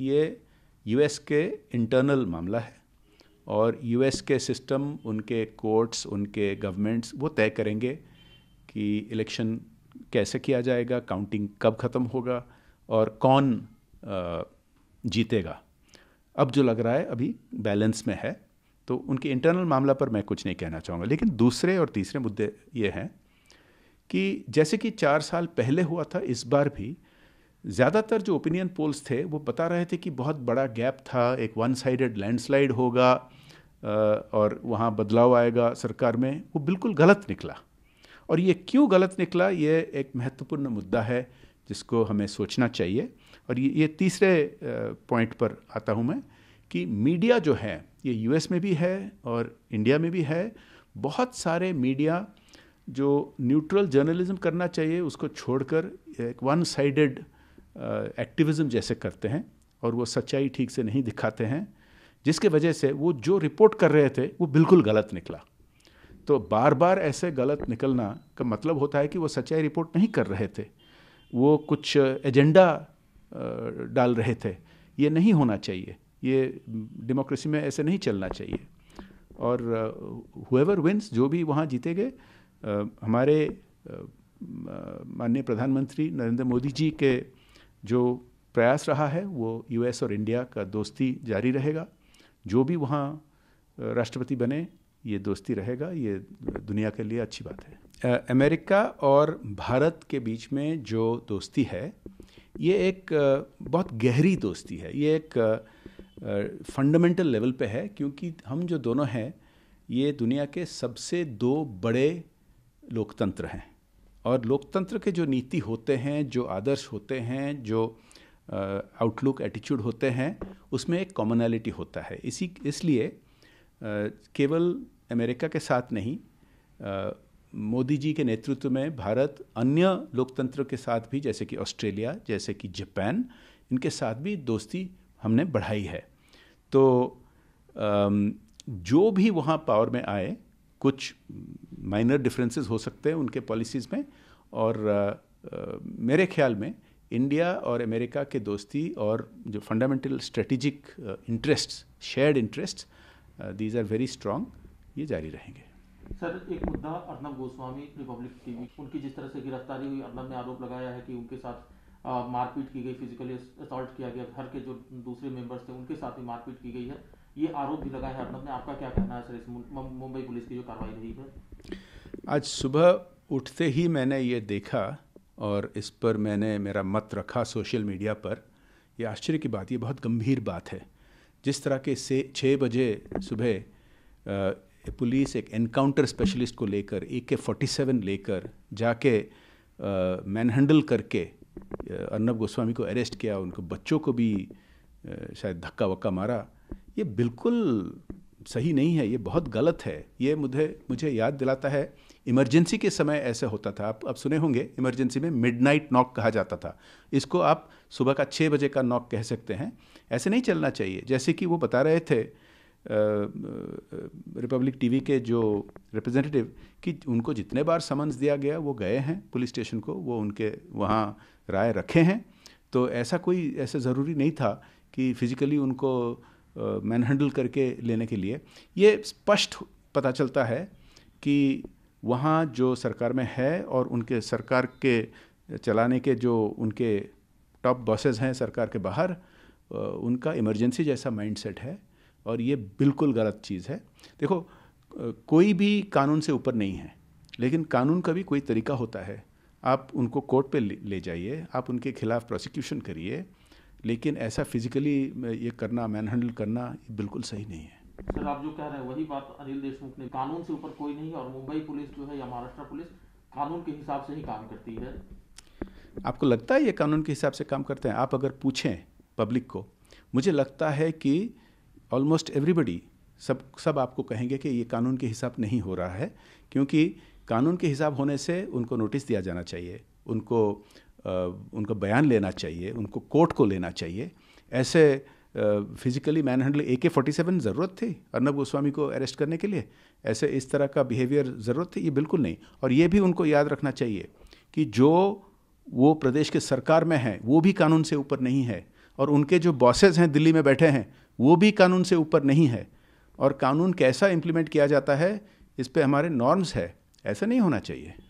ये यूएस के इंटरनल मामला है और यूएस के सिस्टम उनके कोर्ट्स उनके गवर्नमेंट्स वो तय करेंगे कि इलेक्शन कैसे किया जाएगा काउंटिंग कब ख़त्म होगा और कौन जीतेगा अब जो लग रहा है अभी बैलेंस में है तो उनके इंटरनल मामला पर मैं कुछ नहीं कहना चाहूँगा लेकिन दूसरे और तीसरे मुद्दे ये हैं कि जैसे कि चार साल पहले हुआ था इस बार भी ज़्यादातर जो ओपिनियन पोल्स थे वो बता रहे थे कि बहुत बड़ा गैप था एक वन साइडेड लैंडस्लाइड होगा और वहाँ बदलाव आएगा सरकार में वो बिल्कुल गलत निकला और ये क्यों गलत निकला ये एक महत्वपूर्ण मुद्दा है जिसको हमें सोचना चाहिए और ये ये तीसरे पॉइंट पर आता हूँ मैं कि मीडिया जो है ये यूएस में भी है और इंडिया में भी है बहुत सारे मीडिया जो न्यूट्रल जर्नलिज्म करना चाहिए उसको छोड़कर एक वन साइडेड एक्टिविज़म जैसे करते हैं और वो सच्चाई ठीक से नहीं दिखाते हैं जिसके वजह से वो जो रिपोर्ट कर रहे थे वो बिल्कुल गलत निकला तो बार बार ऐसे गलत निकलना का मतलब होता है कि वो सच्चाई रिपोर्ट नहीं कर रहे थे वो कुछ एजेंडा डाल रहे थे ये नहीं होना चाहिए ये डेमोक्रेसी में ऐसे नहीं चलना चाहिए और हुएवर विंस जो भी वहाँ जीते गए हमारे माननीय प्रधानमंत्री नरेंद्र मोदी जी के जो प्रयास रहा है वो यूएस और इंडिया का दोस्ती जारी रहेगा जो भी वहाँ राष्ट्रपति बने ये दोस्ती रहेगा ये दुनिया के लिए अच्छी बात है अमेरिका और भारत के बीच में जो दोस्ती है ये एक बहुत गहरी दोस्ती है ये एक फंडामेंटल लेवल पे है क्योंकि हम जो दोनों हैं ये दुनिया के सबसे दो बड़े लोकतंत्र हैं और लोकतंत्र के जो नीति होते हैं जो आदर्श होते हैं जो आउटलुक एटीट्यूड होते हैं उसमें एक कॉमनैलिटी होता है इसी इसलिए केवल अमेरिका के साथ नहीं मोदी जी के नेतृत्व में भारत अन्य लोकतंत्र के साथ भी जैसे कि ऑस्ट्रेलिया जैसे कि जापान इनके साथ भी दोस्ती हमने बढ़ाई है तो जो भी वहाँ पावर में आए कुछ माइनर डिफरेंसेस हो सकते हैं उनके पॉलिसीज़ में और आ, आ, मेरे ख्याल में इंडिया और अमेरिका के दोस्ती और जो fundamental strategic interests shared interests these are very strong ये जारी रहेंगे सर एक मुद्दा अर्नब गोस्वामी रिपब्लिक टीवी उनकी जिस तरह से गिरफ्तारी हुई अर्नब ने आरोप लगाया है कि उनके साथ मारपीट की गई फिजिकली असॉल्ट किया गया घर के जो दूसरे मेंबर्स थे उनके साथ ही मारपीट की गई है ये आरोप भी लगाया है अर्नब ने आपका क्या कहना है सर इस मुंबई पुलिस की जो कार्रवाई रही है आज सुबह उठते ही मैंने ये देखा और इस पर मैंने मेरा मत रखा सोशल मीडिया पर ये आश्चर्य की बात ये बहुत गंभीर बात है जिस तरह के से छः बजे सुबह पुलिस एक एनकाउंटर स्पेशलिस्ट को लेकर ए के फोर्टी सेवन लेकर जाके मैनहैंडल करके अर्नब गोस्वामी को अरेस्ट किया उनको बच्चों को भी शायद धक्का वक्का मारा ये बिल्कुल सही नहीं है ये बहुत गलत है ये मुझे मुझे याद दिलाता है इमरजेंसी के समय ऐसे होता था आप अब सुने होंगे इमरजेंसी में मिडनाइट नॉक कहा जाता था इसको आप सुबह का छः बजे का नॉक कह सकते हैं ऐसे नहीं चलना चाहिए जैसे कि वो बता रहे थे रिपब्लिक टीवी के जो रिप्रेजेंटेटिव कि उनको जितने बार समन्स दिया गया वो गए हैं पुलिस स्टेशन को वो उनके वहाँ राय रखे हैं तो ऐसा कोई ऐसा ज़रूरी नहीं था कि फिज़िकली उनको मैन हैंडल करके लेने के लिए ये स्पष्ट पता चलता है कि वहाँ जो सरकार में है और उनके सरकार के चलाने के जो उनके टॉप बॉसेस हैं सरकार के बाहर उनका इमरजेंसी जैसा माइंडसेट है और ये बिल्कुल गलत चीज़ है देखो कोई भी कानून से ऊपर नहीं है लेकिन कानून का भी कोई तरीका होता है आप उनको कोर्ट पे ले जाइए आप उनके खिलाफ़ प्रोसिक्यूशन करिए लेकिन ऐसा फिजिकली ये करना मैन हैंडल करना बिल्कुल सही नहीं है सर आप जो कह रहे हैं वही बात अनिल देशमुख ने कानून से ऊपर कोई नहीं और मुंबई पुलिस जो है या महाराष्ट्र पुलिस कानून के हिसाब से ही काम करती है आपको लगता है ये कानून के हिसाब से काम करते हैं आप अगर पूछें पब्लिक को मुझे लगता है कि ऑलमोस्ट एवरीबडी सब सब आपको कहेंगे कि ये कानून के हिसाब नहीं हो रहा है क्योंकि कानून के हिसाब होने से उनको नोटिस दिया जाना चाहिए उनको उनका बयान लेना चाहिए उनको कोर्ट को लेना चाहिए ऐसे फिजिकली मैन हैंडल ए के फोर्टी सेवन ज़रूरत थी अर्नब गोस्वामी को अरेस्ट करने के लिए ऐसे इस तरह का बिहेवियर ज़रूरत थी ये बिल्कुल नहीं और ये भी उनको याद रखना चाहिए कि जो वो प्रदेश के सरकार में हैं वो भी कानून से ऊपर नहीं है और उनके जो बॉसेज हैं दिल्ली में बैठे हैं वो भी कानून से ऊपर नहीं है और कानून कैसा इम्प्लीमेंट किया जाता है इस पर हमारे नॉर्म्स है ऐसा नहीं होना चाहिए